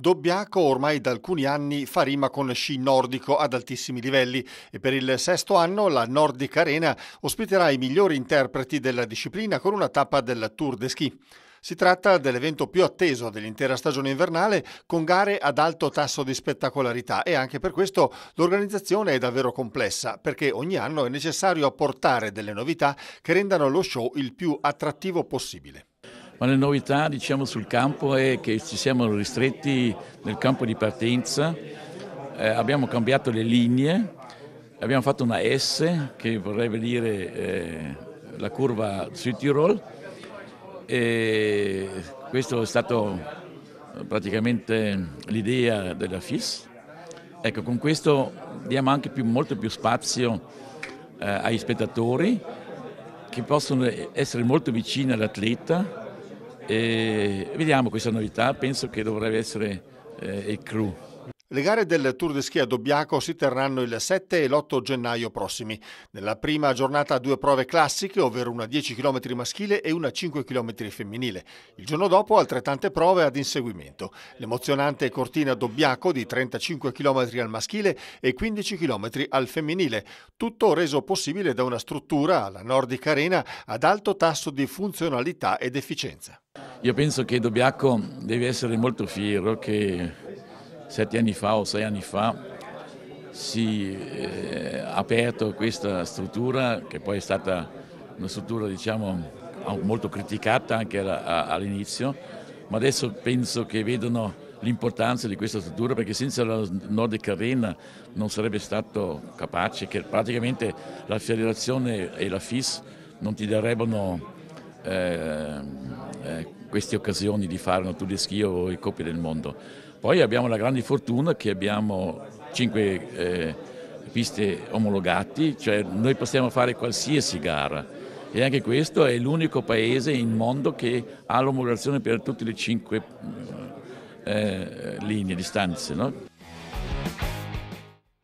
Dobbiaco ormai da alcuni anni fa rima con sci nordico ad altissimi livelli e per il sesto anno la Nordic Arena ospiterà i migliori interpreti della disciplina con una tappa del Tour de Ski. Si tratta dell'evento più atteso dell'intera stagione invernale con gare ad alto tasso di spettacolarità e anche per questo l'organizzazione è davvero complessa perché ogni anno è necessario apportare delle novità che rendano lo show il più attrattivo possibile. Ma le novità diciamo, sul campo è che ci siamo ristretti nel campo di partenza, eh, abbiamo cambiato le linee, abbiamo fatto una S che vorrebbe dire eh, la curva sui Tirol e questo è stato eh, praticamente l'idea della FIS. Ecco, con questo diamo anche più, molto più spazio eh, ai spettatori che possono essere molto vicini all'atleta e vediamo questa novità, penso che dovrebbe essere eh, il crew. Le gare del Tour de Ski ad Obbiaco si terranno il 7 e l'8 gennaio prossimi. Nella prima giornata due prove classiche, ovvero una 10 km maschile e una 5 km femminile. Il giorno dopo altrettante prove ad inseguimento. L'emozionante cortina Dobbiaco di 35 km al maschile e 15 km al femminile. Tutto reso possibile da una struttura, la Nordic Arena, ad alto tasso di funzionalità ed efficienza. Io penso che Dobbiaco deve essere molto fiero che sette anni fa o sei anni fa si è eh, aperta questa struttura che poi è stata una struttura diciamo, molto criticata anche all'inizio, ma adesso penso che vedono l'importanza di questa struttura perché senza la Nordic Arena non sarebbe stato capace che praticamente la federazione e la FIS non ti darebbero eh, eh, queste occasioni di fare una Tour de Ski o le Coppe del Mondo. Poi abbiamo la grande fortuna che abbiamo cinque eh, piste omologate, cioè noi possiamo fare qualsiasi gara e anche questo è l'unico paese in mondo che ha l'omologazione per tutte le cinque mm, eh, linee, distanze. No?